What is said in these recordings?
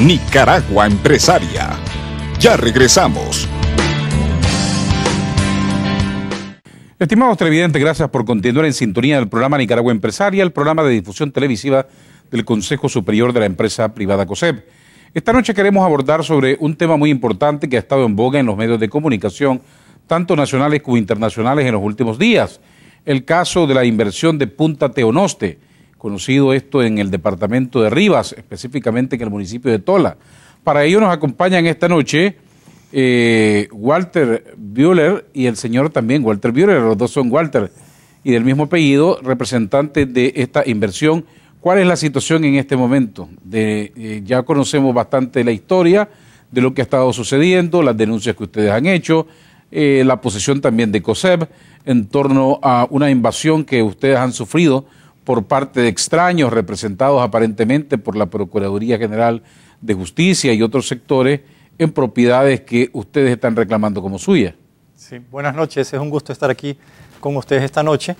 Nicaragua Empresaria. Ya regresamos. Estimados televidentes, gracias por continuar en sintonía del programa Nicaragua Empresaria, el programa de difusión televisiva del Consejo Superior de la Empresa Privada COSEP. Esta noche queremos abordar sobre un tema muy importante que ha estado en boga en los medios de comunicación, tanto nacionales como internacionales, en los últimos días, el caso de la inversión de Punta Teonoste conocido esto en el departamento de Rivas, específicamente en el municipio de Tola. Para ello nos acompañan esta noche eh, Walter Buehler y el señor también Walter Buehler... los dos son Walter y del mismo apellido, representantes de esta inversión. ¿Cuál es la situación en este momento? De, eh, ya conocemos bastante la historia de lo que ha estado sucediendo, las denuncias que ustedes han hecho, eh, la posición también de COSEP... en torno a una invasión que ustedes han sufrido por parte de extraños representados aparentemente por la Procuraduría General de Justicia y otros sectores en propiedades que ustedes están reclamando como suyas. Sí, buenas noches, es un gusto estar aquí con ustedes esta noche.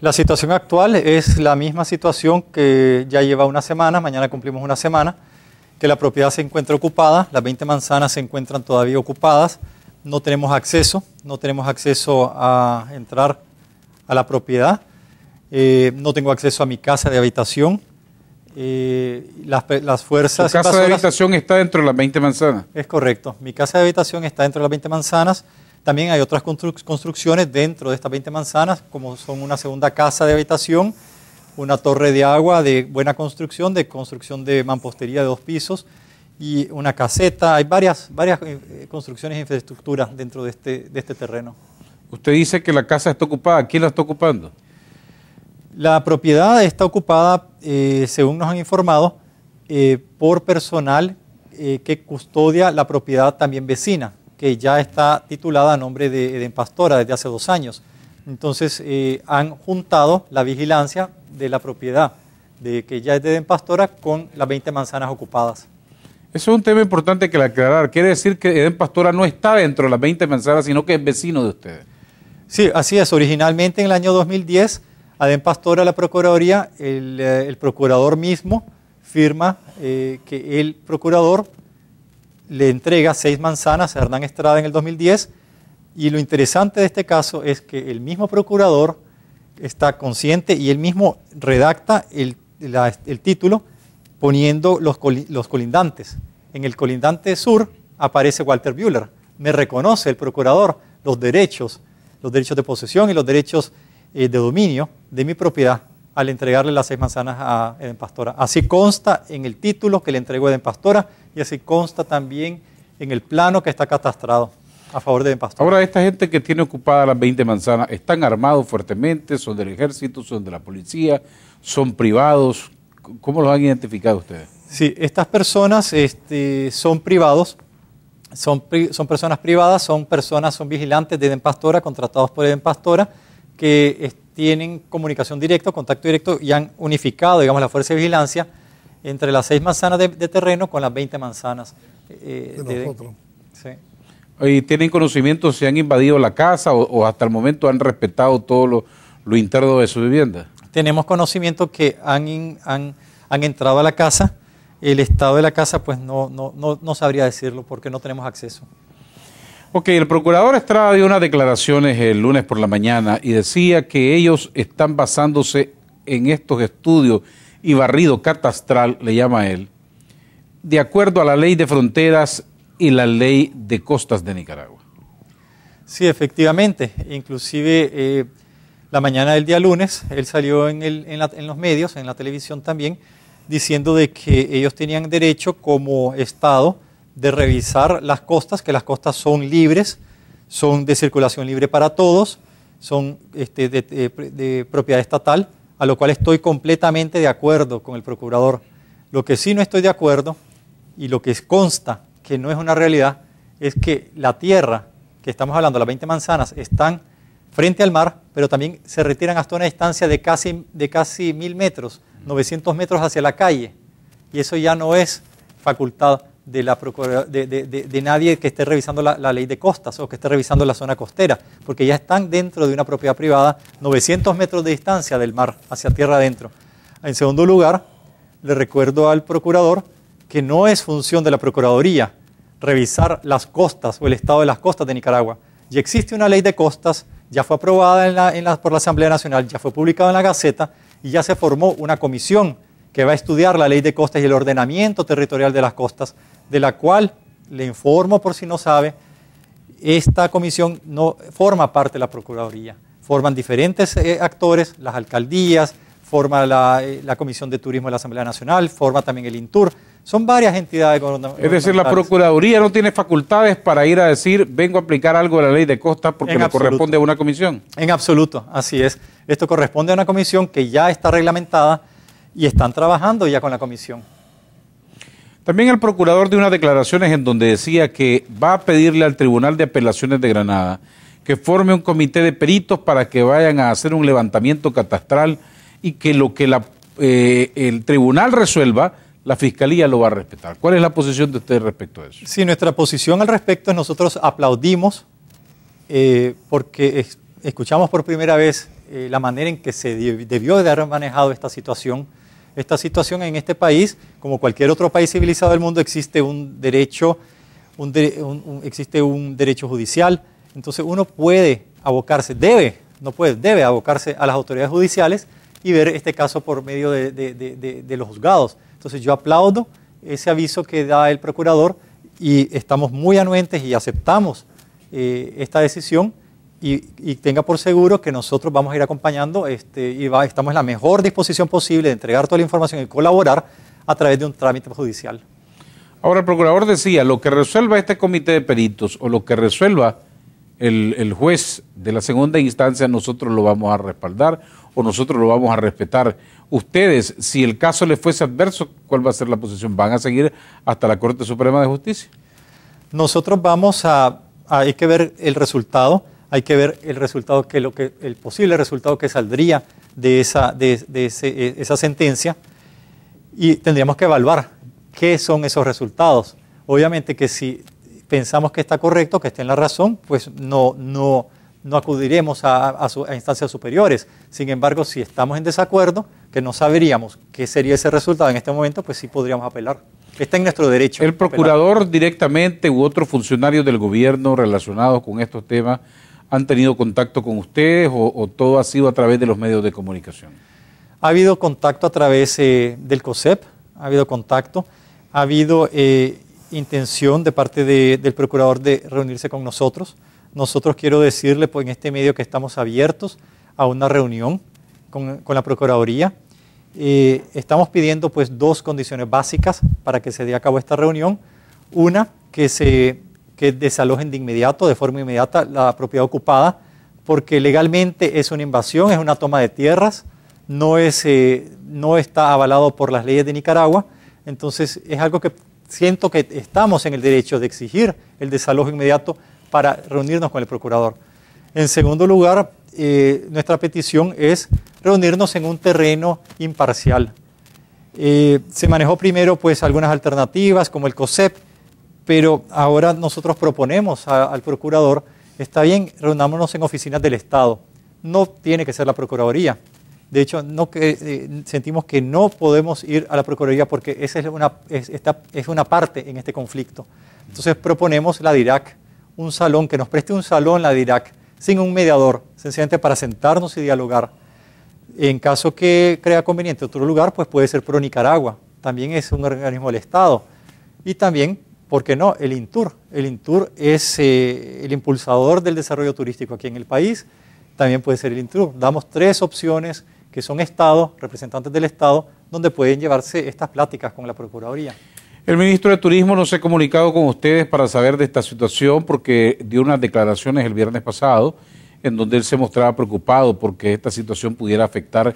La situación actual es la misma situación que ya lleva una semana, mañana cumplimos una semana, que la propiedad se encuentra ocupada, las 20 manzanas se encuentran todavía ocupadas, no tenemos acceso, no tenemos acceso a entrar a la propiedad eh, no tengo acceso a mi casa de habitación. Eh, las, fuerzas... casa de habitación está dentro de las 20 manzanas? Es correcto. Mi casa de habitación está dentro de las 20 manzanas. También hay otras construcciones dentro de estas 20 manzanas, como son una segunda casa de habitación, una torre de agua de buena construcción, de construcción de mampostería de dos pisos y una caseta. Hay varias, varias eh, construcciones e infraestructuras dentro de este, de este terreno. Usted dice que la casa está ocupada. ¿Quién la está ocupando? La propiedad está ocupada, eh, según nos han informado, eh, por personal eh, que custodia la propiedad también vecina, que ya está titulada a nombre de, Eden Pastora desde hace dos años. Entonces han juntado la vigilancia de la propiedad, de que ya es de Eden Pastora, con las 20 manzanas ocupadas. Eso es un tema importante que aclarar. Quiere decir que Eden Pastora no está dentro de las 20 manzanas, sino que es vecino de ustedes. Sí, así es. Originalmente en el año 2010 Pastor Pastora, la Procuraduría, eh, el, procurador mismo firma eh, que el procurador le entrega seis manzanas a Hernán Estrada en el 2010 y lo interesante de este caso es que el mismo procurador está consciente y él mismo redacta el, título poniendo los, colindantes. En el colindante sur aparece Walter Bueller. Me reconoce el procurador los derechos, los derechos de posesión y los derechos eh, de dominio de mi propiedad al entregarle las seis manzanas a Eden Pastora. Así consta en el título que le entregó Eden Pastora y así consta también en el plano que está catastrado a favor de Eden Pastora. Ahora, esta gente que tiene ocupada las 20 manzanas, ¿están armados fuertemente? ¿Son del ejército? ¿Son de la policía? ¿Son privados? ¿Cómo los han identificado ustedes? Sí, estas personas este, son privados, son, son personas privadas, son personas, son vigilantes de Eden Pastora, contratados por Eden Pastora que tienen comunicación directa, contacto directo y han unificado, digamos, la fuerza de vigilancia entre las seis manzanas de, terreno con las 20 manzanas eh, de, ¿Y tienen conocimiento si han invadido la casa o, hasta el momento han respetado todo lo, interno de su vivienda? Tenemos conocimiento que han, han, entrado a la casa. El estado de la casa, pues no, no sabría decirlo porque no tenemos acceso. Ok, el procurador Estrada dio unas declaraciones el lunes por la mañana y decía que ellos están basándose en estos estudios y barrido catastral, le llama él, de acuerdo a la ley de fronteras y la ley de costas de Nicaragua. Sí, efectivamente. Inclusive eh, la mañana del día lunes, él salió en, en los medios, en la televisión también, diciendo de que ellos tenían derecho como Estado de revisar las costas, que las costas son libres, son de circulación libre para todos, son este, de, propiedad estatal, a lo cual estoy completamente de acuerdo con el procurador. Lo que sí no estoy de acuerdo y lo que consta que no es una realidad es que la tierra, que estamos hablando, las 20 manzanas, están frente al mar, pero también se retiran hasta una distancia de casi, de casi mil metros, 900 metros hacia la calle. Y eso ya no es facultad de, nadie que esté revisando la, ley de costas o que esté revisando la zona costera, porque ya están dentro de una propiedad privada 900 metros de distancia del mar hacia tierra adentro. En segundo lugar, le recuerdo al procurador que no es función de la Procuraduría revisar las costas o el estado de las costas de Nicaragua. Ya existe una ley de costas, ya fue aprobada por la Asamblea Nacional, ya fue publicada en la Gaceta y ya se formó una comisión que va a estudiar la ley de costas y el ordenamiento territorial de las costas, de la cual, le informo por si no sabe, esta comisión no forma parte de la Procuraduría. Forman diferentes eh, actores, las alcaldías, forma eh, la, Comisión de Turismo de la Asamblea Nacional, forma también el INTUR. Son varias entidades Es decir, la Procuraduría no tiene facultades para ir a decir, vengo a aplicar algo de la ley de costas porque me corresponde a una comisión. En absoluto, así es. Esto corresponde a una comisión que ya está reglamentada y están trabajando ya con la comisión. También el procurador dio unas declaraciones en donde decía que va a pedirle al Tribunal de Apelaciones de Granada que forme un comité de peritos para que vayan a hacer un levantamiento catastral y que lo que la, eh, el tribunal resuelva, la fiscalía lo va a respetar. ¿Cuál es la posición de usted respecto a eso? Sí, nuestra posición al respecto es nosotros aplaudimos eh, porque escuchamos por primera vez eh, la manera en que se debió de haber manejado esta situación esta situación en este país. Como cualquier otro país civilizado del mundo, existe un derecho, existe un derecho judicial. Entonces uno puede abocarse, debe, no puede, debe abocarse a las autoridades judiciales y ver este caso por medio de, los juzgados. Entonces yo aplaudo ese aviso que da el procurador y estamos muy anuentes y aceptamos eh, esta decisión y, tenga por seguro que nosotros vamos a ir acompañando este, y va, estamos en la mejor disposición posible de entregar toda la información y colaborar a través de un trámite judicial. Ahora, el procurador decía, lo que resuelva este comité de peritos o lo que resuelva el, el juez de la segunda instancia, nosotros lo vamos a respaldar o nosotros lo vamos a respetar. Ustedes, si el caso les fuese adverso, ¿cuál va a ser la posición? ¿Van a seguir hasta la Corte Suprema de Justicia? Nosotros vamos a, hay que ver el resultado hay que ver el resultado que lo que el posible resultado que saldría de esa de, e, esa sentencia y tendríamos que evaluar qué son esos resultados. Obviamente que si pensamos que está correcto, que está en la razón, pues no no no acudiremos a, a, instancias superiores. Sin embargo, si estamos en desacuerdo, que no saberíamos qué sería ese resultado en este momento, pues sí podríamos apelar. Está en nuestro derecho. El procurador directamente u otro funcionario del gobierno relacionado con estos temas han tenido contacto con ustedes o, todo ha sido a través de los medios de comunicación? Ha habido contacto a través eh, del COSEP, ha habido contacto, ha habido eh, intención de parte del procurador de reunirse con nosotros. Nosotros quiero decirle pues, en este medio que estamos abiertos a una reunión con, la Procuraduría. Eh, estamos pidiendo pues, dos condiciones básicas para que se dé a cabo esta reunión. Una, que se que desalojen de inmediato, de forma inmediata, la propiedad ocupada, porque legalmente es una invasión, es una toma de tierras, no, es, eh, no está avalado por las leyes de Nicaragua, entonces es algo que siento que estamos en el derecho de exigir el desalojo inmediato para reunirnos con el procurador. En segundo lugar, eh, nuestra petición es reunirnos en un terreno imparcial. Eh, se manejó primero pues algunas alternativas como el COSEP, pero ahora nosotros proponemos al procurador, está bien, reunámonos en oficinas del Estado. No tiene que ser la Procuraduría. De hecho, eh, sentimos que no podemos ir a la Procuraduría porque esa es una, es, una parte en este conflicto. Entonces proponemos la DIRAC, un salón, que nos preste un salón la DIRAC, sin un mediador, sencillamente para sentarnos y dialogar. En caso que crea conveniente otro lugar, pues puede ser Pro Nicaragua, también es un organismo del Estado. Y también porque no, el INTUR. El INTUR es eh, el impulsador del desarrollo turístico aquí en el país. También puede ser el INTUR. Damos tres opciones que son estados, representantes del estado, donde pueden llevarse estas pláticas con la Procuraduría. El ministro de Turismo nos ha comunicado con ustedes para saber de esta situación porque dio unas declaraciones el viernes pasado en donde él se mostraba preocupado porque esta situación pudiera afectar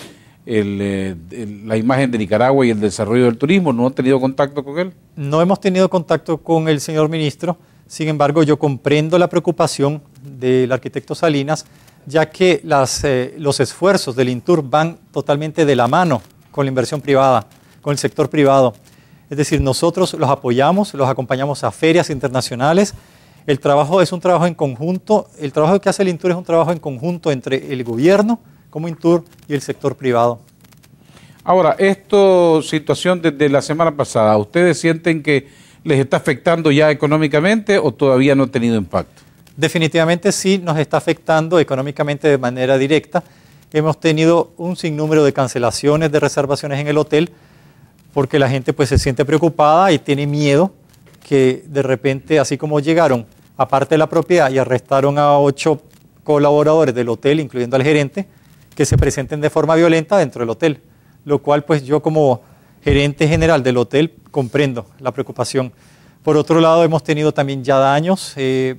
eh, la imagen de Nicaragua y el desarrollo del turismo. ¿No han tenido contacto con él? No hemos tenido contacto con el señor ministro. Sin embargo, yo comprendo la preocupación del arquitecto Salinas, ya que eh, los esfuerzos del Intur van totalmente de la mano con la inversión privada, con el sector privado. Es decir, nosotros los apoyamos, los acompañamos a ferias internacionales. El trabajo es un trabajo en conjunto. El trabajo que hace el Intur es un trabajo en conjunto entre el gobierno, como Intur y el sector privado. Ahora, esta situación desde la semana pasada, ¿ustedes sienten que les está afectando ya económicamente o todavía no ha tenido impacto? Definitivamente sí nos está afectando económicamente de manera directa. Hemos tenido un sinnúmero de cancelaciones de reservaciones en el hotel porque la gente pues se siente preocupada y tiene miedo que de repente, así como llegaron, aparte de la propiedad y arrestaron a ocho colaboradores del hotel, incluyendo al gerente, que se presenten de forma violenta dentro del hotel, lo cual pues yo como gerente general del hotel comprendo la preocupación. Por otro lado, hemos tenido también ya daños, eh,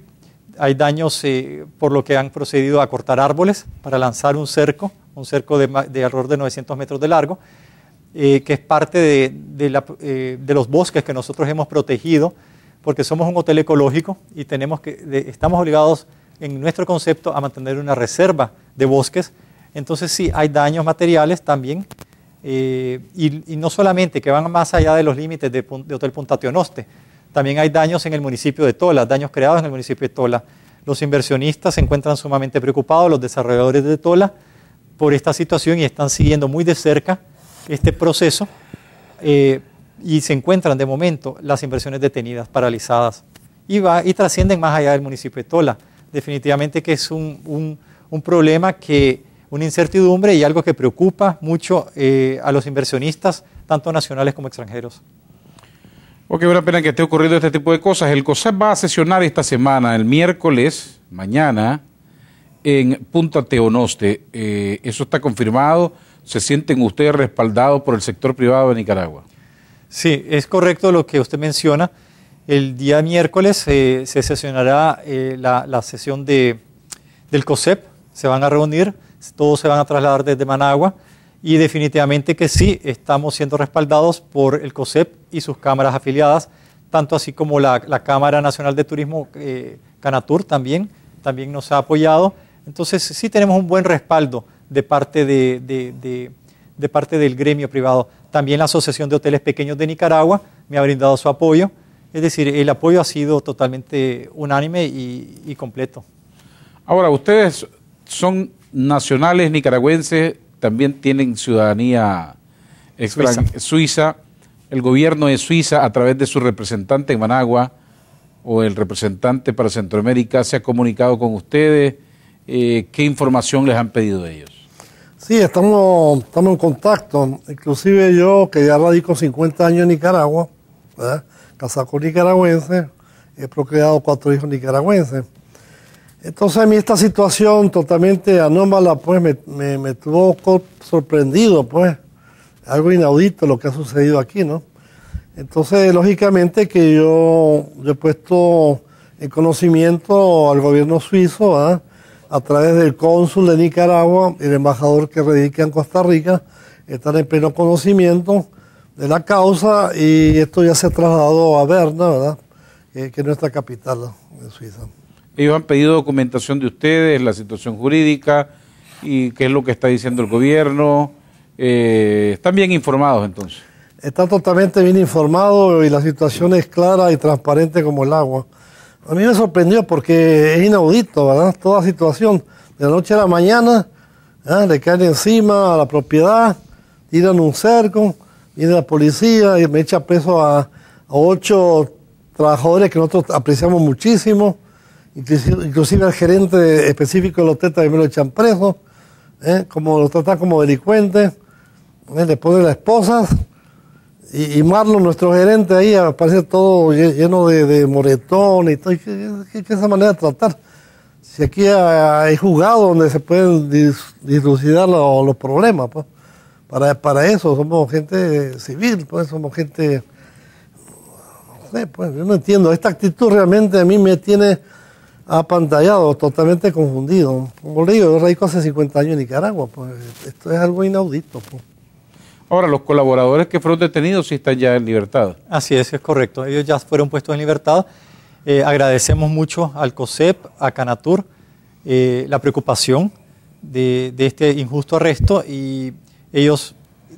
hay daños eh, por lo que han procedido a cortar árboles para lanzar un cerco, un cerco de, de alrededor de 900 metros de largo, eh, que es parte de, de, los bosques que nosotros hemos protegido, porque somos un hotel ecológico y tenemos que, estamos obligados en nuestro concepto a mantener una reserva de bosques entonces sí, hay daños materiales también, eh, y, no solamente que van más allá de los límites de, de, Hotel Punta Teonoste, también hay daños en el municipio de Tola, daños creados en el municipio de Tola. Los inversionistas se encuentran sumamente preocupados, los desarrolladores de Tola, por esta situación y están siguiendo muy de cerca este proceso eh, y se encuentran de momento las inversiones detenidas, paralizadas y, va, y trascienden más allá del municipio de Tola. Definitivamente que es un, un problema que una incertidumbre y algo que preocupa mucho eh, a los inversionistas, tanto nacionales como extranjeros. Ok, buena pena que esté ocurriendo este tipo de cosas. El COSEP va a sesionar esta semana, el miércoles, mañana, en Punta Teonoste. Eh, eso está confirmado. ¿Se sienten ustedes respaldados por el sector privado de Nicaragua? Sí, es correcto lo que usted menciona. El día miércoles eh, se sesionará la, la, sesión de, del COSEP. Se van a reunir todos se van a trasladar desde Managua y definitivamente que sí, estamos siendo respaldados por el COSEP y sus cámaras afiliadas, tanto así como la, Cámara Nacional de Turismo, eh, Canatur también, también nos ha apoyado. Entonces sí tenemos un buen respaldo de parte, de, parte del gremio privado. También la Asociación de Hoteles Pequeños de Nicaragua me ha brindado su apoyo. Es decir, el apoyo ha sido totalmente unánime y, y completo. Ahora, ustedes son nacionales nicaragüenses también tienen ciudadanía suiza. El gobierno de Suiza, a través de su representante en Managua o el representante para Centroamérica, se ha comunicado con ustedes. Eh, ¿Qué información les han pedido de ellos? Sí, estamos, estamos en contacto. Inclusive yo, que ya radico 50 años en Nicaragua, casado con nicaragüenses, he procreado cuatro hijos nicaragüenses. Entonces a mí esta situación totalmente anómala pues me, me, me, tuvo sorprendido pues, algo inaudito lo que ha sucedido aquí, ¿no? Entonces lógicamente que yo, he puesto en conocimiento al gobierno suizo ¿ah? a través del cónsul de Nicaragua y el embajador que radica en Costa Rica, están en pleno conocimiento de la causa y esto ya se ha trasladado a Berna, ¿verdad? Eh, que es nuestra capital de Suiza. Ellos han pedido documentación de ustedes, la situación jurídica y qué es lo que está diciendo el gobierno. Eh, ¿Están bien informados entonces? Está totalmente bien informado y la situación es clara y transparente como el agua. A mí me sorprendió porque es inaudito, ¿verdad? Toda situación, de la noche a la mañana, le caen encima a la propiedad, tiran un cerco, viene la policía y me echa preso a ocho trabajadores que nosotros apreciamos muchísimo inclusive al gerente específico de los tetas me lo echan preso, ¿eh? como lo tratan como delincuente, ¿eh? después le ponen las esposas, y, Marlon, nuestro gerente ahí, aparece todo lleno de, moretón y todo, qué, esa manera de tratar. Si aquí hay juzgados donde se pueden dilucidar los, problemas, pues. Para, para eso somos gente civil, pues somos gente... No sé, pues yo no entiendo. Esta actitud realmente a mí me tiene apantallado, totalmente confundido. Como digo, yo radico hace 50 años en Nicaragua, pues esto es algo inaudito. Pues. Ahora, los colaboradores que fueron detenidos sí están ya en libertad. Así es, es correcto. Ellos ya fueron puestos en libertad. Eh, agradecemos mucho al COSEP, a Canatur, eh, la preocupación de, este injusto arresto y ellos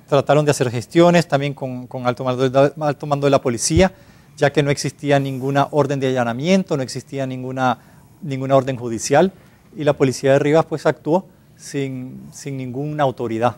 trataron de hacer gestiones también con, alto mando de la policía, ya que no existía ninguna orden de allanamiento, no existía ninguna ninguna orden judicial y la policía de Rivas pues actuó sin, sin ninguna autoridad,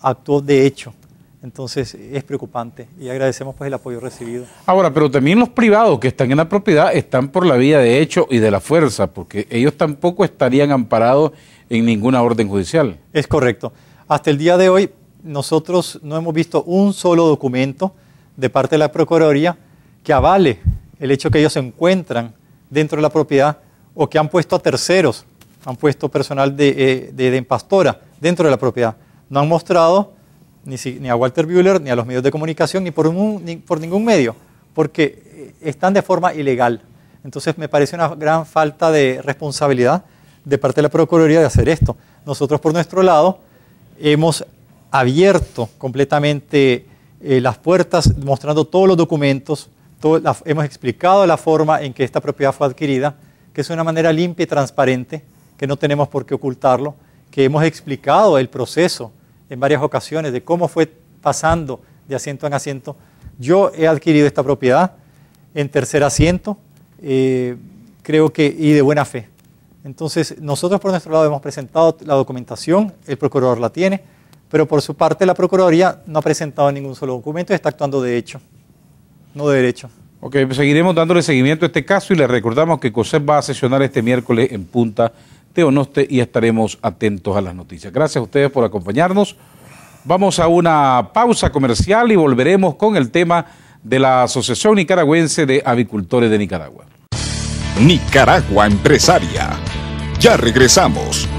actuó de hecho. Entonces es preocupante y agradecemos pues el apoyo recibido. Ahora, pero también los privados que están en la propiedad están por la vía de hecho y de la fuerza, porque ellos tampoco estarían amparados en ninguna orden judicial. Es correcto. Hasta el día de hoy nosotros no hemos visto un solo documento de parte de la Procuraduría que avale el hecho que ellos se encuentran dentro de la propiedad o que han puesto a terceros, han puesto personal eh, de, de, Pastora dentro de la propiedad. No han mostrado ni, a Walter Bueller, ni a los medios de comunicación, ni por, por ningún medio, porque eh, están de forma ilegal. Entonces me parece una gran falta de responsabilidad de parte de la Procuraduría de hacer esto. Nosotros por nuestro lado hemos abierto completamente eh, las puertas mostrando todos los documentos, hemos explicado la forma en que esta propiedad fue adquirida, que es una manera limpia y transparente, que no tenemos por qué ocultarlo, que hemos explicado el proceso en varias ocasiones de cómo fue pasando de asiento en asiento. Yo he adquirido esta propiedad en tercer asiento, eh, creo que y de buena fe. Entonces, nosotros por nuestro lado hemos presentado la documentación, el procurador la tiene, pero por su parte la Procuraduría no ha presentado ningún solo documento y está actuando de hecho, no de derecho. Ok, seguiremos dándole seguimiento a este caso y le recordamos que COSEP va a sesionar este miércoles en Punta de y estaremos atentos a las noticias. Gracias a ustedes por acompañarnos. Vamos a una pausa comercial y volveremos con el tema de la Asociación Nicaragüense de Avicultores de Nicaragua. Nicaragua Empresaria. Ya regresamos.